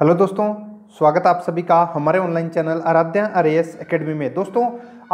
hello दोस्तों स्वागत आप सभी का हमारे online channel Aradhya S academy में दोस्तों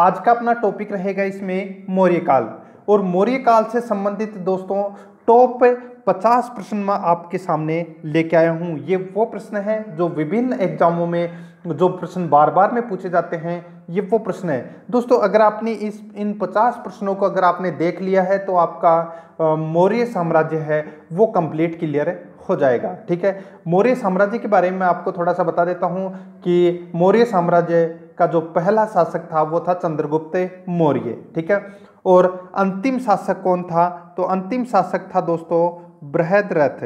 आज का अपना टॉपिक रहेगा इसमें मौर्य काल और मौर्य काल से संबंधित दोस्तों टॉप पचास प्रश्न मैं आपके सामने लेके आया हूँ ये वो प्रश्न है जो विभिन्न एग्जामों में जो प्रश्न बार बार में पूछे जाते हैं ये वो प्रश्न है दोस्तों अगर आपने इस इन पचास प्रश्नों को अगर आपने देख लिया है तो आपका मौर्य साम्राज्य है वो कंप्लीट क्लियर है हो जाएगा ठीक है मौर्य साम्राज्य के बारे में आपको थोड़ा सा बता देता हूँ कि मौर्य साम्राज्य का जो पहला शासक था वो था चंद्रगुप्त मौर्य ठीक है और अंतिम शासक कौन था तो अंतिम शासक था दोस्तों बृहद्रथ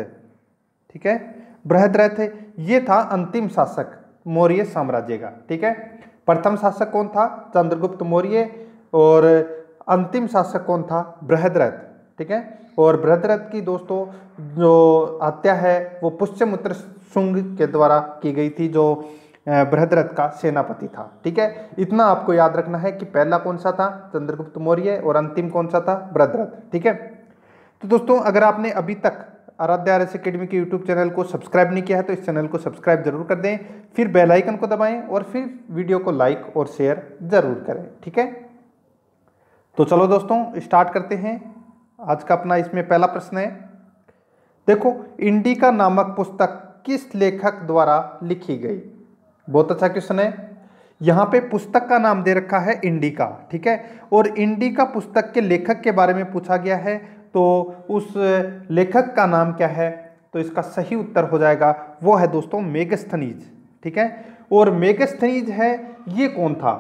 ठीक है बृहद्रथ ये था अंतिम शासक मौर्य साम्राज्य का ठीक है प्रथम शासक कौन था चंद्रगुप्त मौर्य और अंतिम शासक कौन था बृहद्रथ ठीक है और बृहदरथ की दोस्तों जो हत्या है वो पुष्यमुत्र शुंग के द्वारा की गई थी जो बृहदरथ का सेनापति था ठीक है इतना आपको याद रखना है कि पहला कौन सा था चंद्रगुप्त मौर्य और अंतिम कौन सा था बृहद्रथ ठीक है तो दोस्तों अगर आपने अभी तक आराध्या आर एस अकेडमी के यूट्यूब चैनल को सब्सक्राइब नहीं किया है तो इस चैनल को सब्सक्राइब जरूर कर दें फिर बेल आइकन को दबाएं और फिर वीडियो को लाइक और शेयर जरूर करें ठीक है तो चलो दोस्तों स्टार्ट करते हैं आज का अपना इसमें पहला प्रश्न है देखो इंडिका नामक पुस्तक किस लेखक द्वारा लिखी गई बहुत अच्छा क्वेश्चन है यहाँ पे पुस्तक का नाम दे रखा है इंडिका ठीक है और इंडिका पुस्तक के लेखक के बारे में पूछा गया है तो उस लेखक का नाम क्या है तो इसका सही उत्तर हो जाएगा वो है दोस्तों मेगस्थनीज ठीक है और मेगस्थनीज है ये कौन था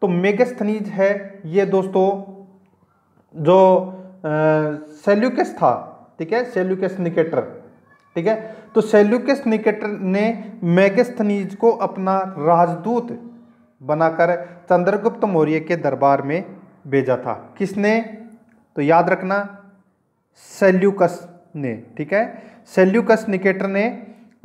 तो मेगस्थनीज है ये दोस्तों जो सेल्यूकस था ठीक है सेल्यूकस निकेटर ठीक है तो सेल्यूकस निकेटर ने मैगस्थनीज को अपना राजदूत बनाकर चंद्रगुप्त मौर्य के दरबार में भेजा था किसने तो याद रखना सेल्यूकस ने ठीक है सेल्यूकस निकेटर ने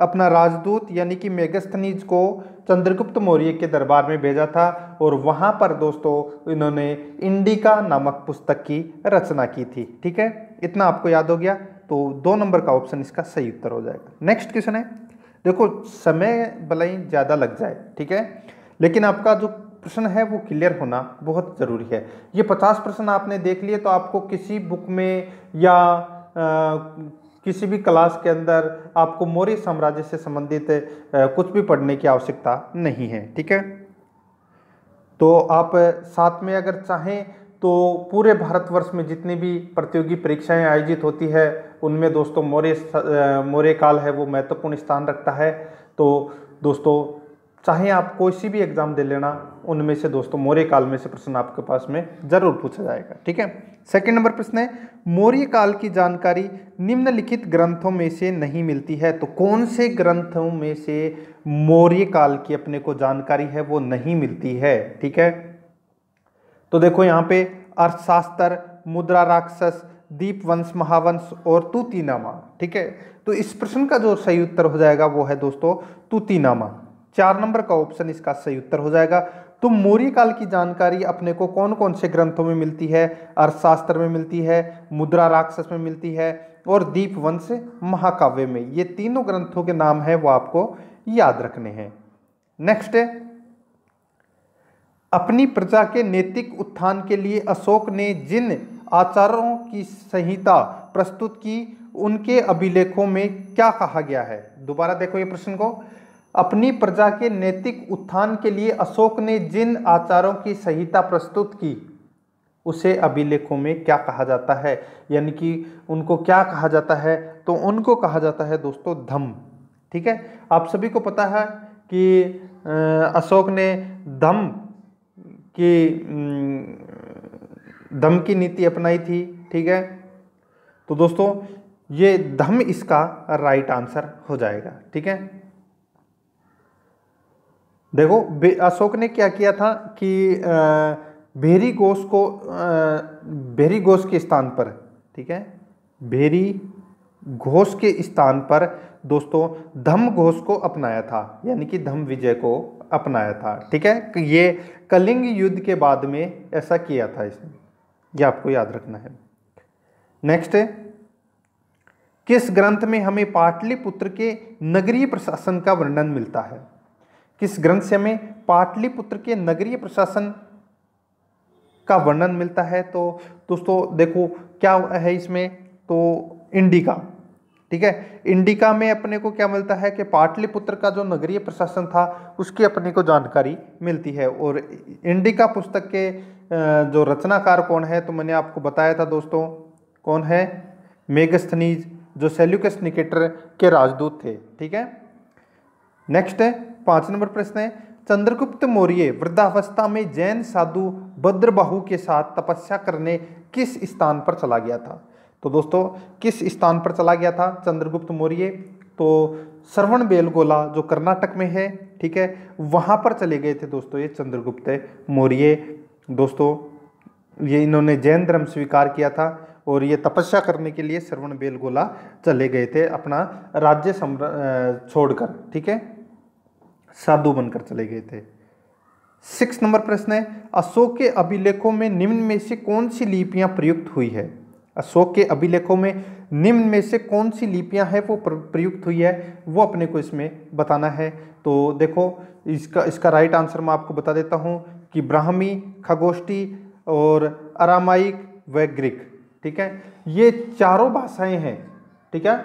अपना राजदूत यानी कि मेगस्थनीज को चंद्रगुप्त मौर्य के दरबार में भेजा था और वहाँ पर दोस्तों इन्होंने इंडिका नामक पुस्तक की रचना की थी ठीक है इतना आपको याद हो गया तो दो नंबर का ऑप्शन इसका सही उत्तर हो जाएगा नेक्स्ट क्वेश्चन है देखो समय भले ही ज़्यादा लग जाए ठीक है लेकिन आपका जो प्रश्न है वो क्लियर होना बहुत ज़रूरी है ये पचास प्रश्न आपने देख लिए तो आपको किसी बुक में या आ, किसी भी क्लास के अंदर आपको मौर्य साम्राज्य से संबंधित कुछ भी पढ़ने की आवश्यकता नहीं है ठीक है तो आप साथ में अगर चाहें तो पूरे भारतवर्ष में जितनी भी प्रतियोगी परीक्षाएं आयोजित होती है उनमें दोस्तों मौर्य मौर्य काल है वो महत्वपूर्ण स्थान रखता है तो दोस्तों चाहे आप कोई सी भी एग्ज़ाम दे लेना उनमें से दोस्तों मौर्य काल में से प्रश्न आपके पास में जरूर पूछा जाएगा ठीक है सेकंड नंबर प्रश्न है मौर्य काल की जानकारी निम्नलिखित ग्रंथों में से नहीं मिलती है तो कौन से ग्रंथों में से मौर्य काल की अपने को जानकारी है वो नहीं मिलती है ठीक है तो देखो यहाँ पे अर्थशास्त्र मुद्रा राक्षस दीप वंश महावंश और तूतीनामा ठीक है तो इस प्रश्न का जो सही उत्तर हो जाएगा वो है दोस्तों तूतीनामा चार नंबर का ऑप्शन इसका सही उत्तर हो जाएगा तो मौर्य काल की जानकारी अपने को कौन कौन से ग्रंथों में मिलती है अर्थशास्त्र में मिलती है मुद्रा राक्षस में मिलती है और दीप वंश महाकाव्य में ये तीनों ग्रंथों के नाम है वो आपको याद रखने हैं नेक्स्ट है अपनी प्रजा के नैतिक उत्थान के लिए अशोक ने जिन आचारों की संहिता प्रस्तुत की उनके अभिलेखों में क्या कहा गया है दोबारा देखो ये प्रश्न को अपनी प्रजा के नैतिक उत्थान के लिए अशोक ने जिन आचारों की संहिता प्रस्तुत की उसे अभिलेखों में क्या कहा जाता है यानी कि उनको क्या कहा जाता है तो उनको कहा जाता है दोस्तों धम्म ठीक है आप सभी को पता है कि अशोक ने धम्म की धम्म की नीति अपनाई थी ठीक है तो दोस्तों ये धम्म इसका राइट आंसर हो जाएगा ठीक है देखो अशोक ने क्या किया था कि भेरी गोस को भेरी गोस के स्थान पर ठीक है भेरी घोष के स्थान पर दोस्तों धम घोष को अपनाया था यानी कि धम विजय को अपनाया था ठीक है ये कलिंग युद्ध के बाद में ऐसा किया था इसने ये आपको याद रखना है नेक्स्ट है किस ग्रंथ में हमें पाटलिपुत्र के नगरीय प्रशासन का वर्णन मिलता है किस ग्रंथ में पाटलिपुत्र के नगरीय प्रशासन का वर्णन मिलता है तो दोस्तों देखो क्या है इसमें तो इंडिका ठीक है इंडिका में अपने को क्या मिलता है कि पाटलिपुत्र का जो नगरीय प्रशासन था उसकी अपने को जानकारी मिलती है और इंडिका पुस्तक के जो रचनाकार कौन है तो मैंने आपको बताया था दोस्तों कौन है मेगस्थनीज जो सेल्यूकस निकेटर के राजदूत थे ठीक है नेक्स्ट है पांच नंबर प्रश्न है चंद्रगुप्त मौर्य वृद्धावस्था में जैन साधु भद्रबाहू के साथ तपस्या करने किस स्थान पर चला गया था तो दोस्तों किस स्थान पर चला गया था चंद्रगुप्त मौर्य तो श्रवण बेलगोला जो कर्नाटक में है ठीक है वहां पर चले गए थे दोस्तों ये चंद्रगुप्त मौर्य दोस्तों ये इन्होंने जैन धर्म स्वीकार किया था और ये तपस्या करने के लिए श्रवण बेलगोला चले गए थे अपना राज्य छोड़कर ठीक है साधु बनकर चले गए थे सिक्स नंबर प्रश्न है अशोक के अभिलेखों में निम्न में से कौन सी लिपियां प्रयुक्त हुई है अशोक के अभिलेखों में निम्न में से कौन सी लिपियां हैं वो प्रयुक्त हुई है वो अपने को इसमें बताना है तो देखो इसका इसका राइट आंसर मैं आपको बता देता हूँ कि ब्राह्मी खगोष्ठी और अरामाइक व ग्रीक ठीक है ये चारों भाषाएं हैं ठीक है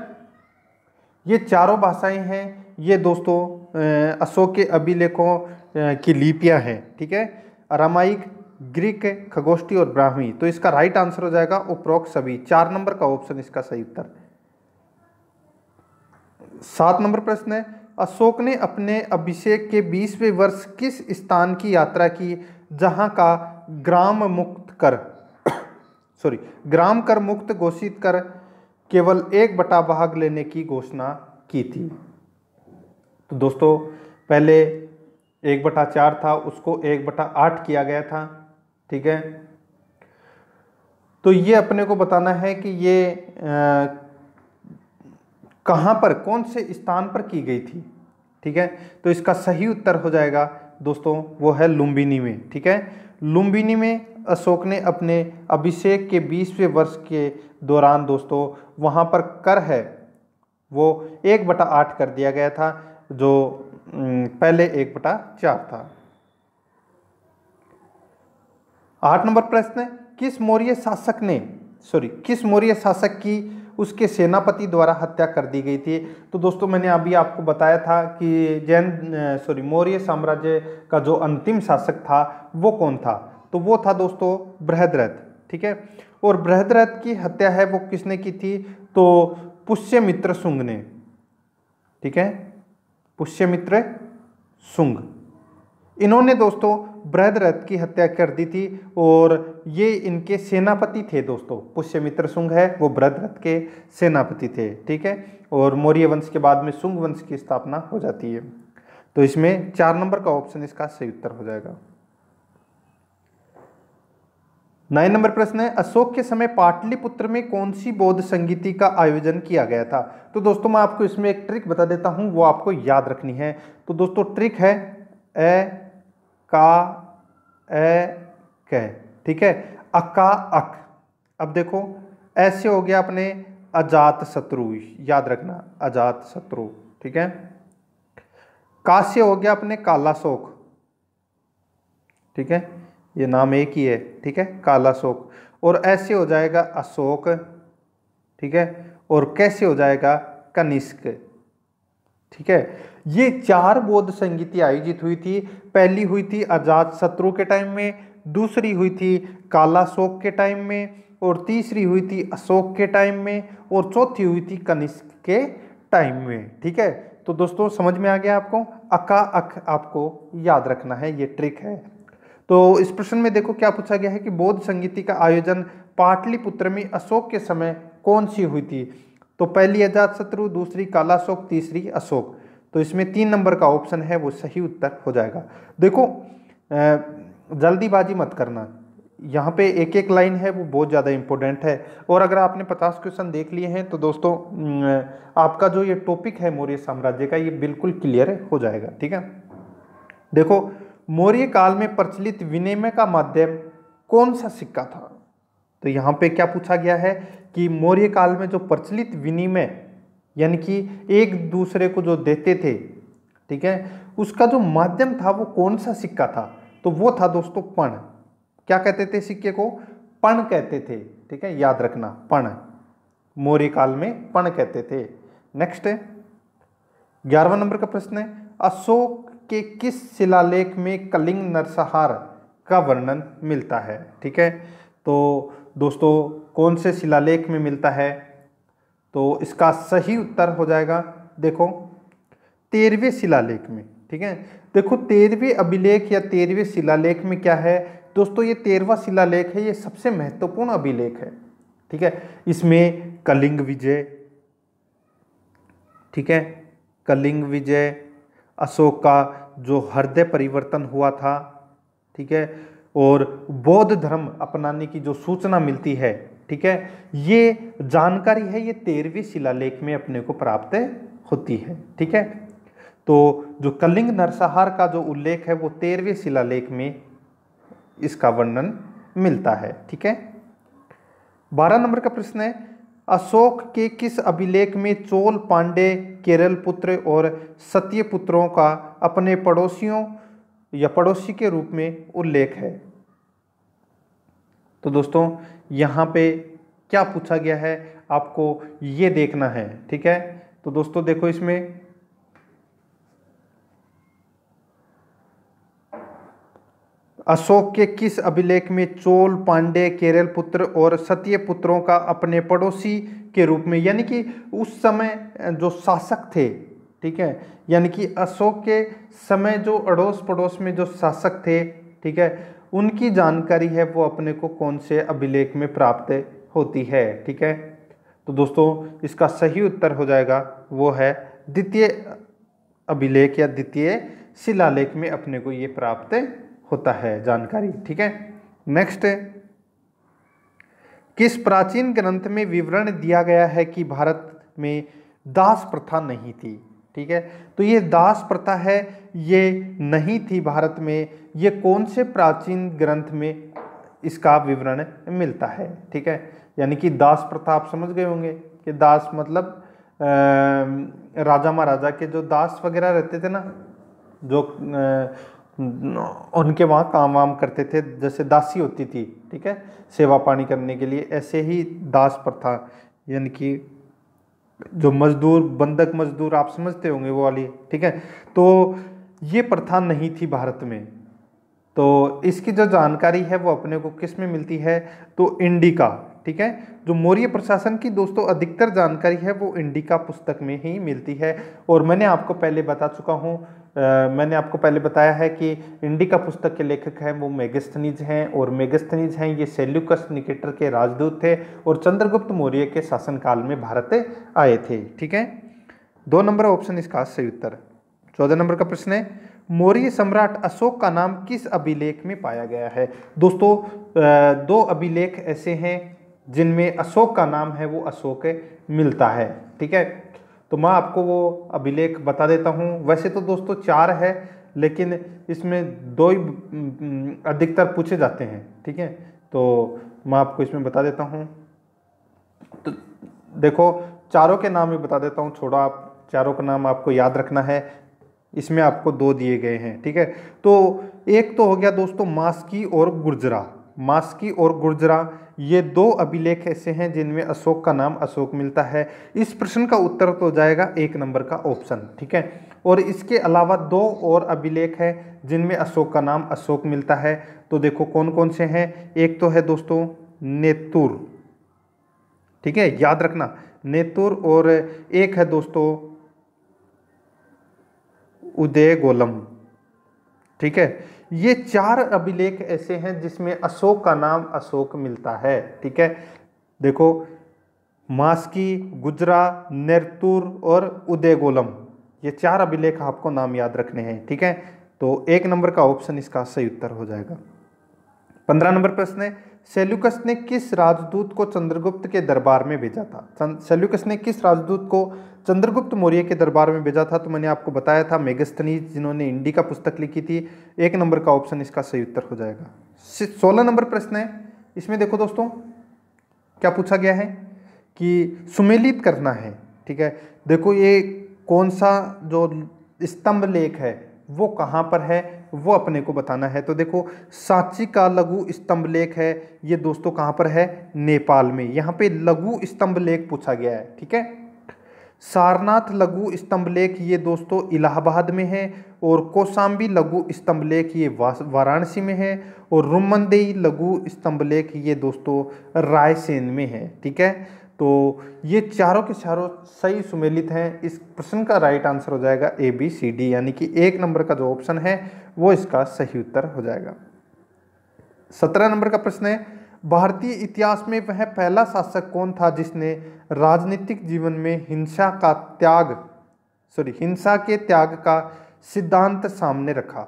ये चारों भाषाएं हैं ये दोस्तों अशोक के अभिलेखों की लिपियाँ हैं ठीक है अरामाइक ग्रीक खगोष्ठी और ब्राह्मी तो इसका राइट आंसर हो जाएगा उपरोक्त सभी चार नंबर का ऑप्शन इसका सही उत्तर सात नंबर प्रश्न है अशोक ने अपने अभिषेक के बीसवें वर्ष किस स्थान की यात्रा की जहां का ग्राम मुक्त कर सॉरी ग्राम कर मुक्त घोषित कर केवल एक बटा भाग लेने की घोषणा की थी तो दोस्तों पहले एक बटा चार था उसको एक बटा आठ किया गया था ठीक है तो ये अपने को बताना है कि ये कहाँ पर कौन से स्थान पर की गई थी ठीक है तो इसका सही उत्तर हो जाएगा दोस्तों वो है लुम्बिनी में ठीक है लुम्बिनी में अशोक ने अपने अभिषेक के बीसवें वर्ष के दौरान दोस्तों वहाँ पर कर है वो एक बटा आठ कर दिया गया था जो पहले एक बटा चार था आठ नंबर प्रश्न किस मौर्य शासक ने सॉरी किस मौर्य शासक की उसके सेनापति द्वारा हत्या कर दी गई थी तो दोस्तों मैंने अभी आपको बताया था कि जैन सॉरी मौर्य साम्राज्य का जो अंतिम शासक था वो कौन था तो वो था दोस्तों बृहदरथ ठीक है और बृहदरथ की हत्या है वो किसने की थी तो पुष्य मित्र सुंग ने ठीक है पुष्यमित्र सुंग इन्होंने दोस्तों रथ की हत्या कर दी थी और ये इनके सेनापति थे दोस्तों पुष्यमित्र सुंग है वो बृहदरथ के सेनापति थे ठीक है और मौर्य वंश के बाद में सुंग वंश की स्थापना हो जाती है तो इसमें चार नंबर का ऑप्शन इसका सही उत्तर हो जाएगा नाइन नंबर प्रश्न है अशोक के समय पाटलिपुत्र में कौन सी बौद्ध संगीति का आयोजन किया गया था तो दोस्तों मैं आपको इसमें एक ट्रिक बता देता हूं वो आपको याद रखनी है तो दोस्तों ट्रिक है ए का ए क ठीक है अका अक अब देखो ऐसे हो गया अपने अजात शत्रु याद रखना अजात शत्रु ठीक है का से हो गया अपने काला शोक ठीक है ये नाम एक ही है ठीक है काला शोक और ऐसे हो जाएगा अशोक ठीक है और कैसे हो जाएगा कनिष्क ठीक है ये चार बौद्ध संगीति आयोजित हुई थी पहली हुई थी आजाद शत्रु के टाइम में दूसरी हुई थी काला शोक के टाइम में और तीसरी हुई थी अशोक के टाइम में और चौथी हुई थी कनिष्क के टाइम में ठीक है तो दोस्तों समझ में आ गया आपको अका अक आपको याद रखना है ये ट्रिक है तो इस प्रश्न में देखो क्या पूछा गया है कि बौद्ध संगीति का आयोजन पाटलिपुत्र में अशोक के समय कौन सी हुई थी तो पहली अजातशत्रु दूसरी कालाशोक तीसरी अशोक तो इसमें तीन नंबर का ऑप्शन है वो सही उत्तर हो जाएगा देखो जल्दीबाजी मत करना यहाँ पे एक एक लाइन है वो बहुत ज़्यादा इम्पोर्टेंट है और अगर आपने 50 क्वेश्चन देख लिए हैं तो दोस्तों आपका जो ये टॉपिक है मौर्य साम्राज्य का ये बिल्कुल क्लियर हो जाएगा ठीक है देखो मौर्य काल में प्रचलित विनिमय का माध्यम कौन सा सिक्का था तो यहाँ पे क्या पूछा गया है कि मौर्य काल में जो प्रचलित विनिमय यानी कि एक दूसरे को जो देते थे ठीक है उसका जो माध्यम था वो कौन सा सिक्का था तो वो था दोस्तों पण क्या कहते थे सिक्के को पण कहते थे ठीक है याद रखना पण मौर्य काल में पण कहते थे नेक्स्ट ग्यारहवा नंबर का प्रश्न है अशोक के किस शिलालेख में कलिंग नरसहार का वर्णन मिलता है ठीक है तो दोस्तों कौन से शिलालेख में मिलता है तो इसका सही उत्तर हो जाएगा देखो तेरहवें शिलालेख में ठीक है देखो तेरहवें अभिलेख या तेरहवें शिलालेख में क्या है दोस्तों ये तेरहवा शिलालेख है ये सबसे महत्वपूर्ण अभिलेख है ठीक है इसमें कलिंग विजय ठीक है कलिंग विजय अशोक का जो हृदय परिवर्तन हुआ था ठीक है और बौद्ध धर्म अपनाने की जो सूचना मिलती है ठीक है ये जानकारी है ये तेरहवीं शिलालेख में अपने को प्राप्त होती है ठीक है तो जो कलिंग नरसहार का जो उल्लेख है वो तेरहवें शिलालेख में इसका वर्णन मिलता है ठीक है बारह नंबर का प्रश्न है अशोक के किस अभिलेख में चोल पांडे केरल पुत्र और सत्य पुत्रों का अपने पड़ोसियों या पड़ोसी के रूप में उल्लेख है तो दोस्तों यहाँ पे क्या पूछा गया है आपको ये देखना है ठीक है तो दोस्तों देखो इसमें अशोक के किस अभिलेख में चोल पांडे केरल पुत्र और सत्य पुत्रों का अपने पड़ोसी के रूप में यानी कि उस समय जो शासक थे ठीक है यानी कि अशोक के समय जो अड़ोस पड़ोस में जो शासक थे ठीक है उनकी जानकारी है वो अपने को कौन से अभिलेख में प्राप्त होती है ठीक है तो दोस्तों इसका सही उत्तर हो जाएगा वो है द्वितीय अभिलेख या द्वितीय शिलालेख में अपने को ये प्राप्त होता है जानकारी ठीक है नेक्स्ट किस प्राचीन ग्रंथ में विवरण दिया गया है कि भारत में दास प्रथा नहीं थी ठीक है तो ये दास प्रथा है ये नहीं थी भारत में ये कौन से प्राचीन ग्रंथ में इसका विवरण मिलता है ठीक है यानी कि दास प्रथा आप समझ गए होंगे कि दास मतलब आ, राजा महाराजा के जो दास वगैरह रहते थे ना जो आ, उनके वहाँ काम वाम करते थे जैसे दासी होती थी ठीक है सेवा पानी करने के लिए ऐसे ही दास प्रथा यानी कि जो मजदूर बंधक मजदूर आप समझते होंगे वो वाली ठीक है तो ये प्रथा नहीं थी भारत में तो इसकी जो जानकारी है वो अपने को किस में मिलती है तो इंडिका ठीक है जो मौर्य प्रशासन की दोस्तों अधिकतर जानकारी है वो इंडिका पुस्तक में ही मिलती है और मैंने आपको पहले बता चुका हूँ मैंने आपको पहले बताया है कि इंडिका पुस्तक के लेखक हैं वो मेगस्थनीज हैं और मेगस्थनीज हैं ये सेल्युकस निकेटर के राजदूत थे और चंद्रगुप्त मौर्य के शासनकाल में भारत आए थे ठीक है दो नंबर ऑप्शन इसका सही उत्तर चौदह नंबर का प्रश्न है मौर्य सम्राट अशोक का नाम किस अभिलेख में पाया गया है दोस्तों दो अभिलेख ऐसे हैं जिनमें अशोक का नाम है वो अशोक मिलता है ठीक है तो मैं आपको वो अभिलेख बता देता हूँ वैसे तो दोस्तों चार है लेकिन इसमें दो ही हम्म, अधिकतर पूछे जाते हैं ठीक है तो मैं आपको इसमें बता देता हूँ तो देखो चारों के नाम भी बता देता हूँ छोड़ा आप चारों का नाम आपको याद रखना है इसमें आपको दो दिए गए हैं ठीक है तो एक तो हो गया दोस्तों मास्की और गुर्जरा मास्की और गुर्जरा ये दो अभिलेख ऐसे हैं जिनमें अशोक का नाम अशोक मिलता है इस प्रश्न का उत्तर तो जाएगा एक नंबर का ऑप्शन ठीक है और इसके अलावा दो और अभिलेख है जिनमें अशोक का नाम अशोक मिलता है तो देखो कौन कौन से हैं एक तो है दोस्तों नेतुर ठीक है याद रखना नेतुर और एक है दोस्तों उदय गोलम ठीक है ये चार अभिलेख ऐसे हैं जिसमें अशोक का नाम अशोक मिलता है ठीक है देखो मास्की गुजरा नेरतुर और उदयगोलम ये चार अभिलेख आपको नाम याद रखने हैं ठीक है तो एक नंबर का ऑप्शन इसका सही उत्तर हो जाएगा पंद्रह नंबर प्रश्न है सेल्युकस ने किस राजदूत को चंद्रगुप्त के दरबार में भेजा था सेल्युकस ने किस राजदूत को चंद्रगुप्त मौर्य के दरबार में भेजा था तो मैंने आपको बताया था मेगस्थनीज जिन्होंने इंडी का पुस्तक लिखी थी एक नंबर का ऑप्शन इसका सही उत्तर हो जाएगा सोलह नंबर प्रश्न है इसमें देखो दोस्तों क्या पूछा गया है कि सुमेलित करना है ठीक है देखो ये कौन सा जो स्तंभ लेख है वो कहाँ पर है वो अपने को बताना है तो देखो सांची का लघु स्तंभ लेख है ये दोस्तों कहाँ पर है नेपाल में यहाँ पे लघु स्तंभ लेख पूछा गया है ठीक है सारनाथ लघु स्तंभ लेख ये दोस्तों इलाहाबाद में है और कोसाम्बी लघु स्तंभ लेख ये वाराणसी में है और रुमनदेई लघु स्तंभ लेख ये दोस्तों रायसेन में है ठीक है तो ये चारों के चारों सही सुमेलित हैं इस प्रश्न का राइट आंसर हो जाएगा ए बी सी डी यानी कि एक नंबर का जो ऑप्शन है वो इसका सही उत्तर हो जाएगा सत्रह नंबर का प्रश्न है भारतीय इतिहास में वह पहला शासक कौन था जिसने राजनीतिक जीवन में हिंसा का त्याग सॉरी हिंसा के त्याग का सिद्धांत सामने रखा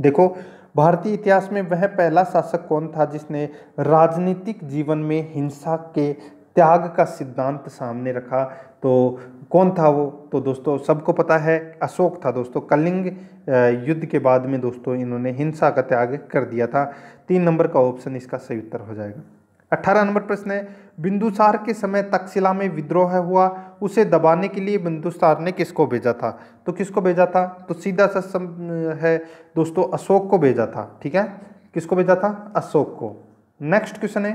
देखो भारतीय इतिहास में वह पहला शासक कौन था जिसने राजनीतिक जीवन में हिंसा के त्याग का सिद्धांत सामने रखा तो कौन था वो तो दोस्तों सबको पता है अशोक था दोस्तों कलिंग युद्ध के बाद में दोस्तों इन्होंने हिंसा का त्याग कर दिया था तीन नंबर का ऑप्शन इसका सही उत्तर हो जाएगा अठारह नंबर प्रश्न है बिंदुसार के समय तकशिला में विद्रोह हुआ उसे दबाने के लिए बिंदुसार ने किसको भेजा था तो किसको भेजा था तो सीधा सा है दोस्तों अशोक को भेजा था ठीक है किसको भेजा था अशोक को नेक्स्ट क्वेश्चन है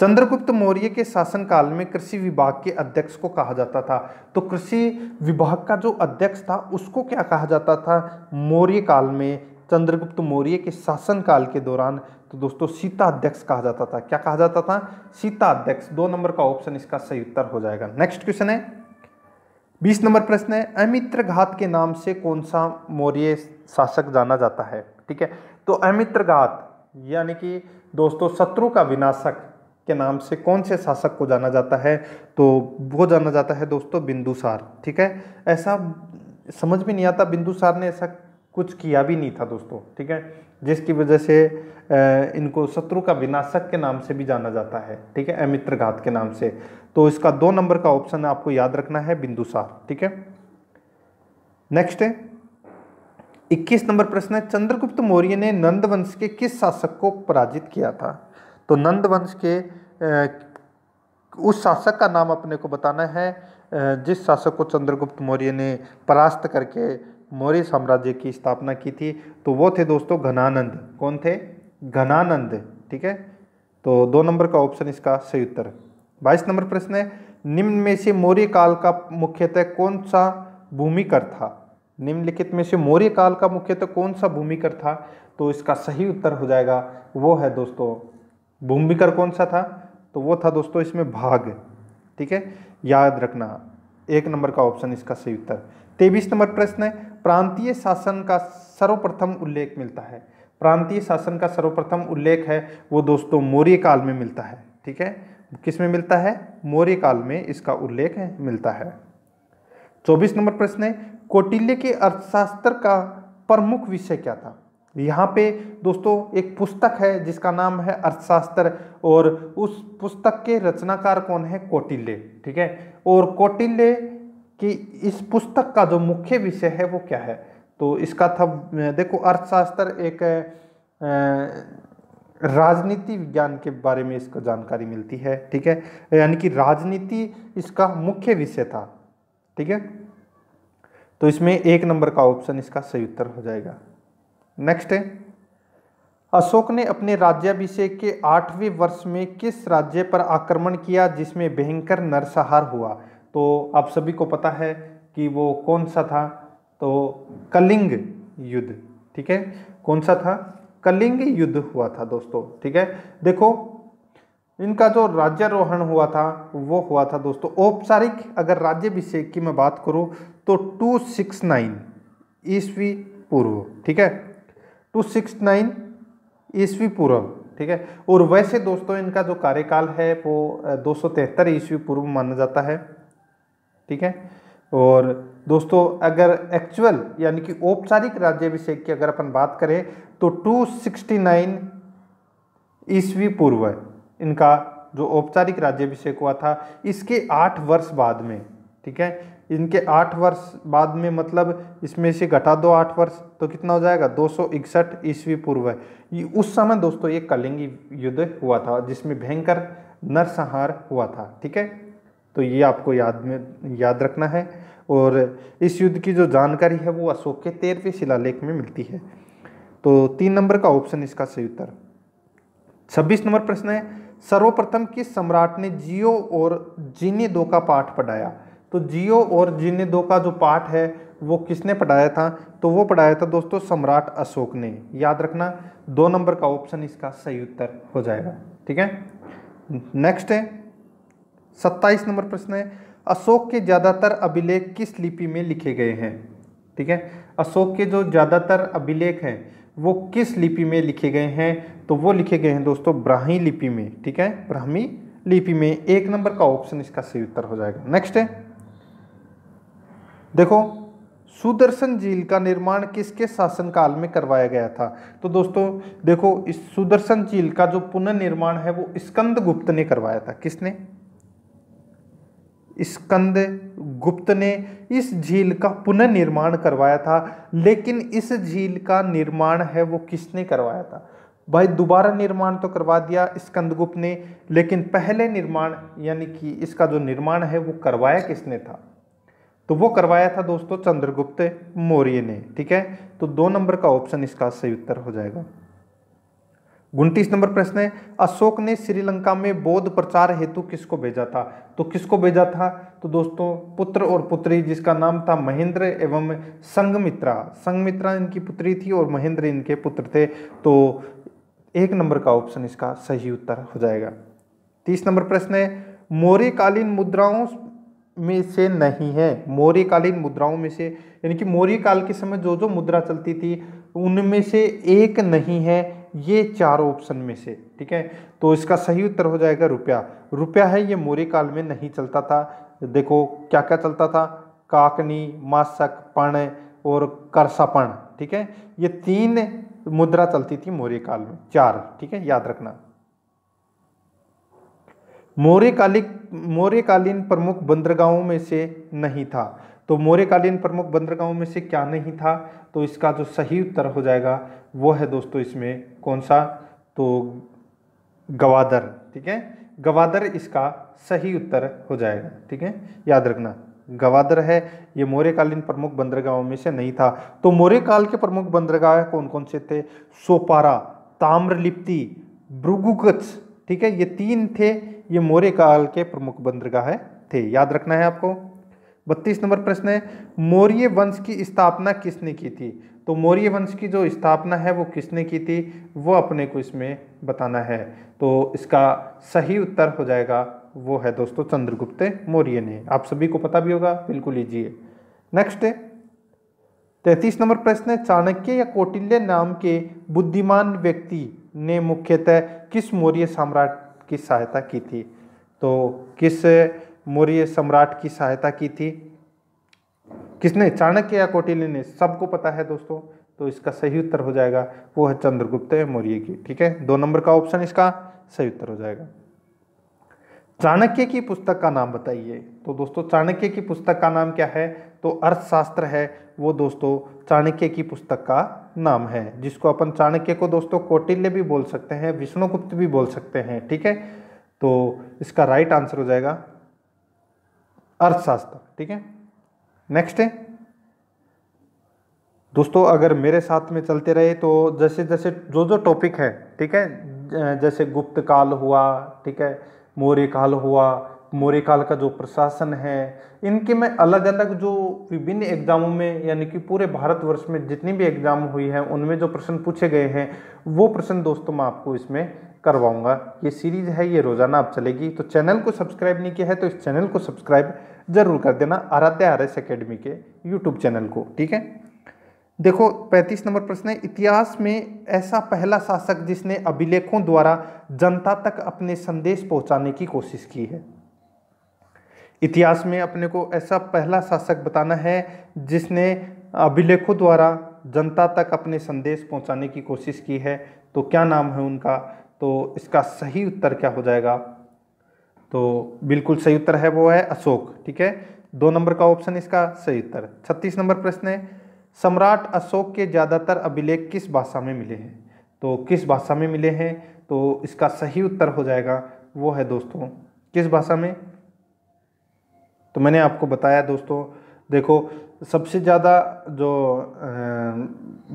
चंद्रगुप्त मौर्य के शासनकाल में कृषि विभाग के अध्यक्ष को कहा जाता था तो कृषि विभाग का जो अध्यक्ष था उसको क्या कहा जाता था मौर्य काल में चंद्रगुप्त मौर्य के शासनकाल के दौरान तो दोस्तों सीताध्यक्ष कहा जाता था क्या कहा जाता था सीताध्यक्ष दो नंबर का ऑप्शन इसका सही उत्तर हो जाएगा नेक्स्ट क्वेश्चन है बीस नंबर प्रश्न है अमित्र घात के नाम से कौन सा मौर्य शासक जाना जाता है ठीक है तो अमित्र घात यानी कि दोस्तों शत्रु का विनाशक के नाम से कौन से शासक को जाना जाता है तो वो जाना जाता है दोस्तों बिंदुसार ठीक है ऐसा समझ में नहीं आता बिंदुसार ने ऐसा कुछ किया भी नहीं था दोस्तों ठीक है जिसकी वजह से इनको शत्रु का विनाशक के नाम से भी जाना जाता है ठीक है अमित्र घात के नाम से तो इसका दो नंबर का ऑप्शन आपको याद रखना है बिंदुसार ठीक है नेक्स्ट है इक्कीस नंबर प्रश्न है चंद्रगुप्त मौर्य ने नंद वंश के किस शासक को पराजित किया था तो नंद वंश के उस शासक का नाम अपने को बताना है जिस शासक को चंद्रगुप्त मौर्य ने परास्त करके मौर्य साम्राज्य की स्थापना की थी तो वो थे दोस्तों घनानंद कौन थे घनानंद ठीक है तो दो नंबर का ऑप्शन इसका सही उत्तर बाईस नंबर प्रश्न है निम्न में से मौर्य काल का मुख्यतः कौन सा भूमिकर था निम्नलिखित में से मौर्य काल का मुख्यतः कौन सा भूमिकर था तो इसका सही उत्तर हो जाएगा वो है दोस्तों भूमिकर कौन सा था तो वो था दोस्तों इसमें भाग ठीक है याद रखना एक नंबर का ऑप्शन इसका सही उत्तर तेईस नंबर प्रश्न है प्रांतीय शासन का सर्वप्रथम उल्लेख मिलता है प्रांतीय शासन का सर्वप्रथम उल्लेख है वो दोस्तों मौर्य काल में मिलता है ठीक है किस में मिलता है मौर्य काल में इसका उल्लेख है मिलता है चौबीस नंबर प्रश्न है कौटिल्य के अर्थशास्त्र का प्रमुख विषय क्या था यहाँ पे दोस्तों एक पुस्तक है जिसका नाम है अर्थशास्त्र और उस पुस्तक के रचनाकार कौन है कौटिल्य ठीक है और कौटिल्य कि इस पुस्तक का जो मुख्य विषय है वो क्या है तो इसका था देखो अर्थशास्त्र एक राजनीति विज्ञान के बारे में इसको जानकारी मिलती है ठीक है यानी कि राजनीति इसका मुख्य विषय था ठीक है तो इसमें एक नंबर का ऑप्शन इसका सही उत्तर हो जाएगा नेक्स्ट है अशोक ने अपने राज्याभिषेक के आठवें वर्ष में किस राज्य पर आक्रमण किया जिसमें भयंकर नरसंहार हुआ तो आप सभी को पता है कि वो कौन सा था तो कलिंग युद्ध ठीक है कौन सा था कलिंग युद्ध हुआ था दोस्तों ठीक है देखो इनका जो राज्यारोहण हुआ था वो हुआ था दोस्तों औपचारिक अगर राज्य अभिषेक की मैं बात करूँ तो 269 सिक्स नाइन ईस्वी पूर्व ठीक है 269 सिक्स नाइन ईस्वी पूर्व ठीक है और वैसे दोस्तों इनका जो कार्यकाल है वो दो सौ ईस्वी पूर्व माना जाता है ठीक है और दोस्तों अगर एक्चुअल यानी कि औपचारिक राज्याभिषेक की अगर अपन बात करें तो 269 ईस्वी पूर्व इनका जो औपचारिक राज्याभिषेक हुआ था इसके आठ वर्ष बाद में ठीक है इनके आठ वर्ष बाद में मतलब इसमें से घटा दो आठ वर्ष तो कितना हो जाएगा दो सौ इकसठ ईस्वी पूर्व उस समय दोस्तों ये कलिंगी युद्ध हुआ था जिसमें भयंकर नरसंहार हुआ था ठीक है तो ये आपको याद में याद रखना है और इस युद्ध की जो जानकारी है वो अशोक के तेरहवें शिलालेख में मिलती है तो तीन नंबर का ऑप्शन इसका सही उत्तर छब्बीस नंबर प्रश्न है सर्वप्रथम किस सम्राट ने जियो और जीने दो का पाठ पढ़ाया तो जियो और जीने दो का जो पाठ है वो किसने पढ़ाया था तो वो पढ़ाया था दोस्तों सम्राट अशोक ने याद रखना दो नंबर का ऑप्शन इसका सही उत्तर हो जाएगा ठीक है नेक्स्ट है सत्ताईस नंबर प्रश्न है अशोक के ज़्यादातर अभिलेख किस लिपि में लिखे गए हैं ठीक है अशोक के जो ज़्यादातर अभिलेख हैं वो किस लिपि में लिखे गए हैं तो वो लिखे गए हैं दोस्तों ब्राह्मी लिपि में ठीक है ब्राह्मी लिपि में एक नंबर का ऑप्शन इसका सही उत्तर हो जाएगा नेक्स्ट है देखो सुदर्शन झील का निर्माण किसके शासनकाल में करवाया गया था तो दोस्तों देखो इस सुदर्शन झील का जो पुनर्निर्माण है वो स्कंद गुप्त ने करवाया था किसने स्कंद गुप्त ने इस झील का पुनर्निर्माण करवाया था लेकिन इस झील का निर्माण है वो किसने करवाया था भाई दोबारा निर्माण तो करवा दिया स्कंदगुप्त ने लेकिन पहले निर्माण यानी कि इसका जो निर्माण है वो करवाया किसने था तो वो करवाया था दोस्तों चंद्रगुप्त मौर्य ने ठीक है तो दो नंबर का ऑप्शन इसका सही उत्तर हो जाएगा उनतीस नंबर प्रश्न है अशोक ने श्रीलंका में बौद्ध प्रचार हेतु किसको भेजा था तो किसको भेजा था तो दोस्तों पुत्र और पुत्री जिसका नाम था महेंद्र एवं संगमित्रा संगमित्रा इनकी पुत्री थी और महेंद्र इनके पुत्र थे तो एक नंबर का ऑप्शन इसका सही उत्तर हो जाएगा तीस नंबर प्रश्न है मौर्यकालीन मुद्राओं में से नहीं है मौर्यकालीन मुद्राओं में से यानी कि मौर्य काल के समय जो जो मुद्रा चलती थी उनमें से एक नहीं है ये चार ऑप्शन में से ठीक है तो इसका सही उत्तर हो जाएगा रुपया रुपया है ये मौर्य काल में नहीं चलता था देखो क्या क्या चलता था काकनी मासक पण और करसापण ठीक है ये तीन मुद्रा चलती थी मौर्य काल में चार ठीक है याद रखना मौर्यकालिक मौर्यकालीन प्रमुख बंदरगाहों में से नहीं था तो मौर्यकालीन प्रमुख बंदरगाहों में से क्या नहीं था तो इसका जो सही उत्तर हो जाएगा वो है दोस्तों इसमें कौन सा तो गवादर ठीक है गवादर इसका सही उत्तर हो जाएगा ठीक है याद रखना गवादर है ये मौर्यकालीन प्रमुख बंदरगाहों में से नहीं था तो मौर्य काल के प्रमुख बंदरगाह कौन कौन से थे सोपारा ताम्रलिप्ति ब्रुगुकच ठीक है ये तीन थे ये मौर्य काल के प्रमुख बंदरगाह थे याद रखना है आपको बत्तीस नंबर प्रश्न है मौर्य वंश की स्थापना किसने की थी तो मौर्य वंश की जो स्थापना है वो किसने की थी वो अपने को इसमें बताना है तो इसका सही उत्तर हो जाएगा वो है दोस्तों चंद्रगुप्त मौर्य ने आप सभी को पता भी होगा बिल्कुल लीजिए नेक्स्ट तैतीस नंबर प्रश्न है चाणक्य या कौटिल्य नाम के बुद्धिमान व्यक्ति ने मुख्यतः किस मौर्य सम्राट की सहायता की थी तो किस मौर्य सम्राट की सहायता की थी किसने चाणक्य या कौटिल्य ने सबको पता है दोस्तों तो इसका सही उत्तर हो जाएगा वो है चंद्रगुप्त मौर्य की ठीक है दो नंबर का ऑप्शन इसका सही उत्तर हो जाएगा चाणक्य की पुस्तक का नाम बताइए तो दोस्तों चाणक्य की पुस्तक का नाम क्या है तो अर्थशास्त्र है वो दोस्तों चाणक्य की पुस्तक का नाम है जिसको अपन चाणक्य को दोस्तों कौटिल्य भी बोल सकते हैं विष्णुगुप्त भी बोल सकते हैं ठीक है तो इसका राइट आंसर हो जाएगा अर्थशास्त्र ठीक है नेक्स्ट है दोस्तों अगर मेरे साथ में चलते रहे तो जैसे जैसे जो जो टॉपिक है ठीक है जैसे गुप्त काल हुआ ठीक है मौर्य काल हुआ मौर्यकाल का जो प्रशासन है इनके मैं अलग अलग जो विभिन्न एग्जामों में यानी कि पूरे भारतवर्ष में जितनी भी एग्जाम हुई है उनमें जो प्रश्न पूछे गए हैं वो प्रश्न दोस्तों मैं आपको इसमें करवाऊंगा ये सीरीज है ये रोजाना आप चलेगी तो चैनल को सब्सक्राइब नहीं किया है तो इस चैनल को सब्सक्राइब जरूर कर देना आराध्या आर एस अकेडमी के यूट्यूब चैनल को ठीक है देखो 35 नंबर प्रश्न है इतिहास में ऐसा पहला शासक जिसने अभिलेखों द्वारा जनता तक अपने संदेश पहुंचाने की कोशिश की है इतिहास में अपने को ऐसा पहला शासक बताना है जिसने अभिलेखों द्वारा जनता तक अपने संदेश पहुंचाने की कोशिश की है तो क्या नाम है उनका तो इसका सही उत्तर क्या हो जाएगा तो बिल्कुल सही उत्तर है वो है अशोक ठीक है दो नंबर का ऑप्शन इसका सही उत्तर छत्तीस नंबर प्रश्न है सम्राट अशोक के ज़्यादातर अभिलेख किस भाषा में मिले हैं तो किस भाषा में मिले हैं तो इसका सही उत्तर हो जाएगा वो है दोस्तों किस भाषा में तो मैंने आपको बताया दोस्तों देखो सबसे ज़्यादा जो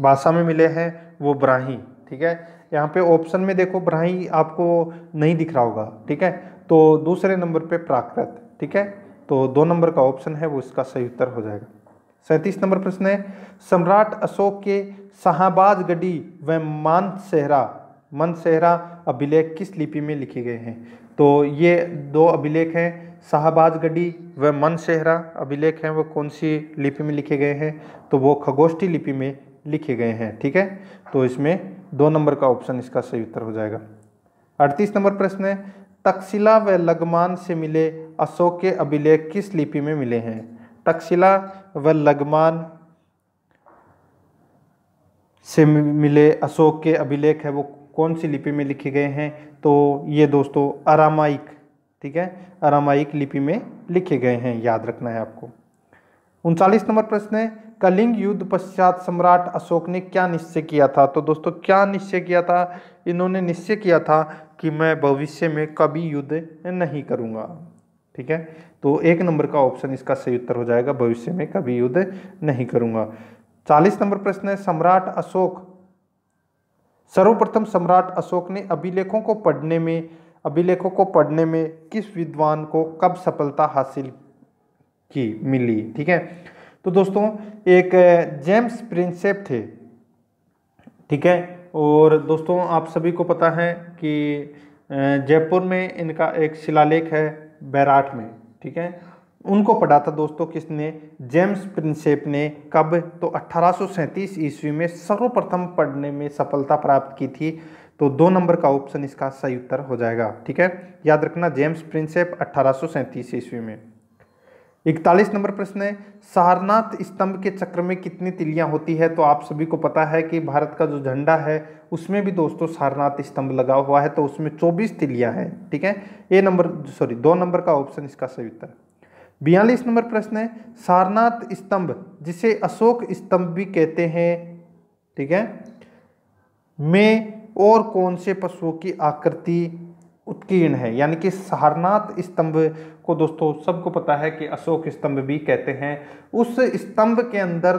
भाषा में मिले हैं वो ब्राही ठीक है यहाँ पे ऑप्शन में देखो ब्राही आपको नहीं दिख रहा होगा ठीक है तो दूसरे नंबर पे प्राकृत ठीक है तो दो नंबर का ऑप्शन है वो इसका सही उत्तर हो जाएगा सैंतीस नंबर प्रश्न है सम्राट अशोक के शाहबाज गढ़ी व मानसेहरा सेहरा अभिलेख किस लिपि में लिखे गए हैं तो ये दो अभिलेख हैं शाहबाजगढ़ी व मनसेहरा अभिलेख हैं वो कौन सी लिपि में लिखे गए हैं तो वो खगोष्ठी लिपि में लिखे गए हैं ठीक है तो इसमें दो नंबर का ऑप्शन इसका सही उत्तर हो जाएगा अड़तीस नंबर प्रश्न है तकशिला व लगमान से मिले अशोक के अभिलेख किस लिपि में मिले हैं तकशिला व लगमान से मिले अशोक के अभिलेख है वो कौन सी लिपि में लिखे गए हैं तो ये दोस्तों अरामाइक ठीक है अरामाइक लिपि में लिखे गए हैं याद रखना है आपको उनचालीस नंबर प्रश्न है कलिंग युद्ध पश्चात सम्राट अशोक ने क्या निश्चय किया था तो दोस्तों क्या निश्चय किया था इन्होंने निश्चय किया था कि मैं भविष्य में कभी युद्ध नहीं करूँगा ठीक है तो एक नंबर का ऑप्शन इसका सही उत्तर हो जाएगा भविष्य में कभी युद्ध नहीं करूँगा चालीस नंबर प्रश्न है सम्राट अशोक सर्वप्रथम सम्राट अशोक ने अभिलेखों को पढ़ने में अभिलेखों को पढ़ने में किस विद्वान को कब सफलता हासिल की मिली ठीक है तो दोस्तों एक जेम्स प्रिंसेप थे ठीक है और दोस्तों आप सभी को पता है कि जयपुर में इनका एक शिलालेख है बैराट में ठीक है उनको पढ़ा था दोस्तों किसने जेम्स प्रिंसेप ने कब तो अट्ठारह ईस्वी में सर्वप्रथम पढ़ने में सफलता प्राप्त की थी तो दो नंबर का ऑप्शन इसका सही उत्तर हो जाएगा ठीक है याद रखना जेम्स प्रिंसेप अट्ठारह ईस्वी में इकतालीस नंबर प्रश्न है सारनाथ स्तंभ के चक्र में कितनी तिलियां होती है तो आप सभी को पता है कि भारत का जो झंडा है उसमें भी दोस्तों सारनाथ स्तंभ लगा हुआ है तो उसमें 24 तिलियां हैं ठीक है ए नंबर सॉरी दो नंबर का ऑप्शन इसका सही उत्तर बयालीस नंबर प्रश्न है सारनाथ स्तंभ जिसे अशोक स्तंभ भी कहते हैं ठीक है में और कौन से पशुओं की आकृति उत्कीर्ण है यानी कि सारनाथ स्तंभ को दोस्तों सबको पता है कि अशोक स्तंभ भी कहते हैं उस स्तंभ के अंदर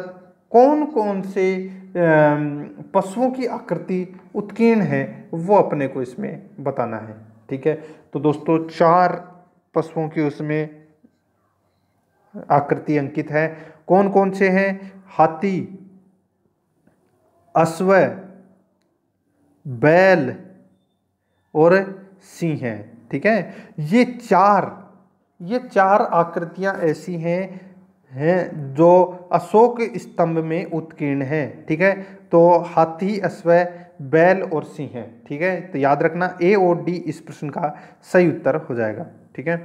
कौन कौन से पशुओं की आकृति उत्कीर्ण है वो अपने को इसमें बताना है ठीक है तो दोस्तों चार पशुओं की उसमें आकृति अंकित है कौन कौन से हैं हाथी अश्व बैल और सिंह है ठीक है ये चार ये चार आकृतियां ऐसी हैं हैं जो अशोक स्तंभ में उत्कीर्ण है ठीक है तो हाथी अश्व बैल और सिंह है ठीक है तो याद रखना ए और डी इस प्रश्न का सही उत्तर हो जाएगा ठीक है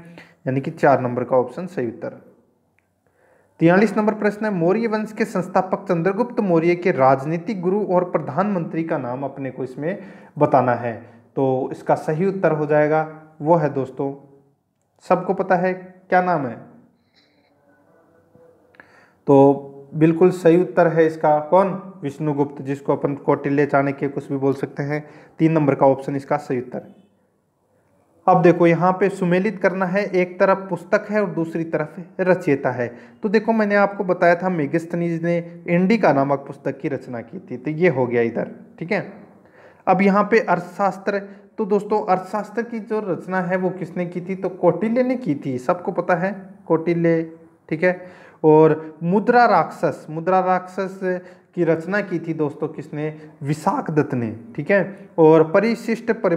यानी कि चार नंबर का ऑप्शन सही उत्तर तियालीस नंबर प्रश्न है मौर्य वंश के संस्थापक चंद्रगुप्त मौर्य के राजनीतिक गुरु और प्रधानमंत्री का नाम अपने को इसमें बताना है तो इसका सही उत्तर हो जाएगा वो है दोस्तों सबको पता है क्या नाम है तो बिल्कुल सही उत्तर है इसका कौन विष्णुगुप्त जिसको अपन कौटिल्य चाणक्य कुछ भी बोल सकते हैं तीन नंबर का ऑप्शन इसका सही उत्तर है अब देखो यहाँ पे सुमेलित करना है एक तरफ पुस्तक है और दूसरी तरफ रचयिता है तो देखो मैंने आपको बताया था मेगस्तनीज ने इंडिका नामक पुस्तक की रचना की थी तो ये हो गया इधर ठीक है अब यहाँ पे अर्थशास्त्र तो दोस्तों अर्थशास्त्र की जो रचना है वो किसने की थी तो कौटिल्य ने की थी सबको पता है कौटिल्य ठीक है और मुद्रा राक्षस मुद्रा राक्षस की रचना की थी दोस्तों किसने विशाख दत्त ने ठीक है और परिशिष्ट पर,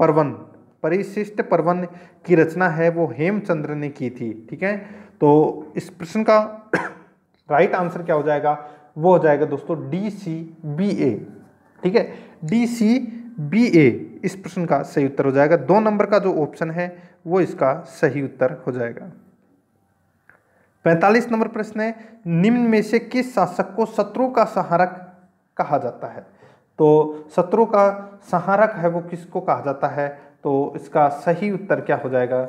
परवन परिशिष्ट प्रबंध की रचना है वो हेमचंद्र ने की थी ठीक है तो इस प्रश्न का राइट आंसर क्या हो जाएगा वो हो जाएगा दोस्तों डी सी बी ए ठीक है डी सी बी ए इस प्रश्न का सही उत्तर हो जाएगा दो नंबर का जो ऑप्शन है वो इसका सही उत्तर हो जाएगा पैंतालीस नंबर प्रश्न है निम्न में से किस शासक को शत्रु का सहारक कहा जाता है तो शत्रु का सहारक है वो किसको कहा जाता है तो इसका सही उत्तर क्या हो जाएगा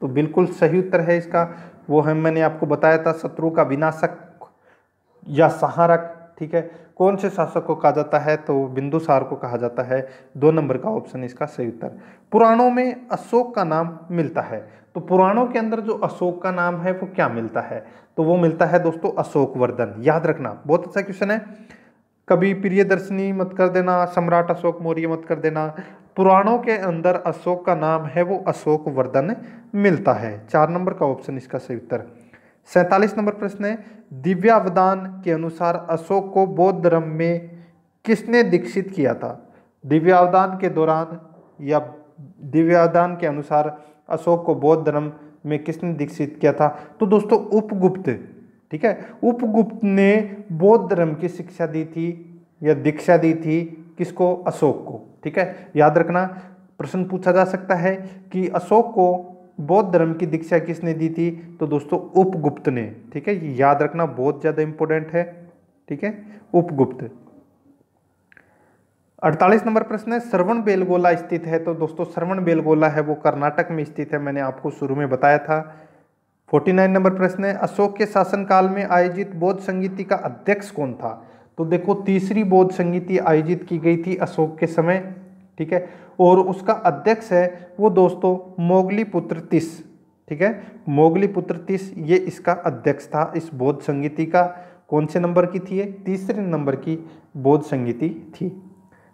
तो बिल्कुल सही उत्तर है इसका वो है मैंने आपको बताया था शत्रु का विनाशक या सहारक ठीक है कौन से शासक को कहा जाता है तो बिंदुसार को कहा जाता है दो नंबर का ऑप्शन इसका सही उत्तर पुराणों में अशोक का नाम मिलता है तो पुराणों के अंदर जो अशोक का नाम है वो क्या मिलता है तो वो मिलता है दोस्तों अशोक वर्धन याद रखना बहुत अच्छा क्वेश्चन है कभी प्रियदर्शनी मत कर देना सम्राट अशोक मौर्य मत कर देना पुराणों के अंदर अशोक का नाम है वो अशोक वर्धन मिलता है चार नंबर का ऑप्शन इसका सही उत्तर सैंतालीस नंबर प्रश्न है दिव्यावदान के अनुसार अशोक को बौद्ध धर्म में किसने दीक्षित किया था दिव्यावदान के दौरान या दिव्यावदान के अनुसार अशोक को बौद्ध धर्म में किसने दीक्षित किया था तो दोस्तों उपगुप्त ठीक है उपगुप्त ने बौद्ध धर्म की शिक्षा दी थी या दीक्षा दी थी किसको अशोक को ठीक है याद रखना प्रश्न पूछा जा सकता है कि अशोक को बौद्ध धर्म की दीक्षा किसने दी थी तो दोस्तों उपगुप्त ने ठीक है याद रखना बहुत ज़्यादा इंपॉर्टेंट है ठीक है उपगुप्त अड़तालीस नंबर प्रश्न है श्रवण बेलगोला स्थित है तो दोस्तों श्रवण बेलगोला है वो कर्नाटक में स्थित है मैंने आपको शुरू में बताया था फोर्टी नाइन नंबर प्रश्न है अशोक के शासनकाल में आयोजित बौद्ध संगीति का अध्यक्ष कौन था तो देखो तीसरी बौद्ध संगीति आयोजित की गई थी अशोक के समय ठीक है और उसका अध्यक्ष है वो दोस्तों मोगली पुत्र तिस ठीक है मोगली पुत्र तिस ये इसका अध्यक्ष था इस बौद्ध संगीति का कौन से नंबर की थी ये तीसरे नंबर की बौद्ध संगीति थी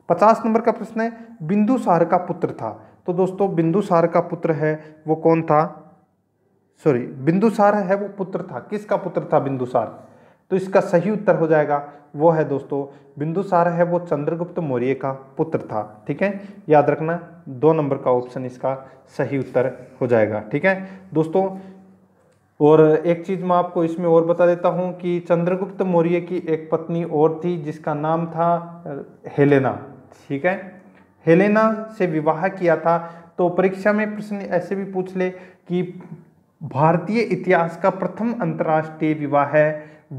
पचास नंबर का प्रश्न है बिंदुसार का पुत्र था तो दोस्तों बिंदुसार का पुत्र है वो कौन था सॉरी बिंदुसार है वो पुत्र था किसका पुत्र था बिंदुसार तो इसका सही उत्तर हो जाएगा वो है दोस्तों बिंदुसार है वो चंद्रगुप्त मौर्य का पुत्र था ठीक है याद रखना दो नंबर का ऑप्शन इसका सही उत्तर हो जाएगा ठीक है दोस्तों और एक चीज़ मैं आपको इसमें और बता देता हूँ कि चंद्रगुप्त मौर्य की एक पत्नी और थी जिसका नाम था हेलेना ठीक है हेलेना से विवाह किया था तो परीक्षा में प्रश्न ऐसे भी पूछ ले कि भारतीय इतिहास का प्रथम अंतर्राष्ट्रीय विवाह है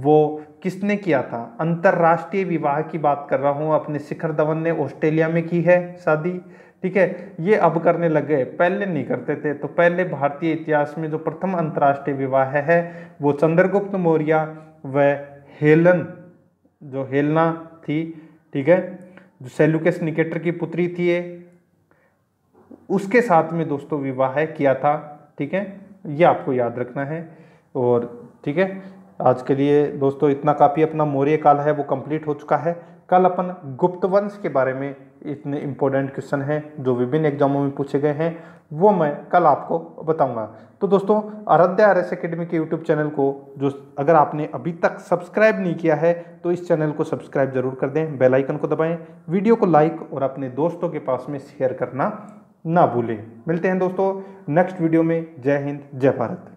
वो किसने किया था अंतर्राष्ट्रीय विवाह की बात कर रहा हूँ अपने शिखर धवन ने ऑस्ट्रेलिया में की है शादी ठीक है ये अब करने लग गए पहले नहीं करते थे तो पहले भारतीय इतिहास में जो प्रथम अंतर्राष्ट्रीय विवाह है वो चंद्रगुप्त मौर्य व हेलन जो हेलना थी ठीक है जो सेलुकेस निकेटर की पुत्री थी ये उसके साथ में दोस्तों विवाह किया था ठीक है ये आपको याद रखना है और ठीक है आज के लिए दोस्तों इतना काफ़ी अपना मौर्य काल है वो कंप्लीट हो चुका है कल अपन गुप्त वंश के बारे में इतने इम्पोर्टेंट क्वेश्चन हैं जो विभिन्न एग्जामों में पूछे गए हैं वो मैं कल आपको बताऊंगा तो दोस्तों आराध्या आर एस अकेडमी के यूट्यूब चैनल को जो अगर आपने अभी तक सब्सक्राइब नहीं किया है तो इस चैनल को सब्सक्राइब जरूर कर दें बेलाइकन को दबाएँ वीडियो को लाइक और अपने दोस्तों के पास में शेयर करना ना भूलें मिलते हैं दोस्तों नेक्स्ट वीडियो में जय हिंद जय भारत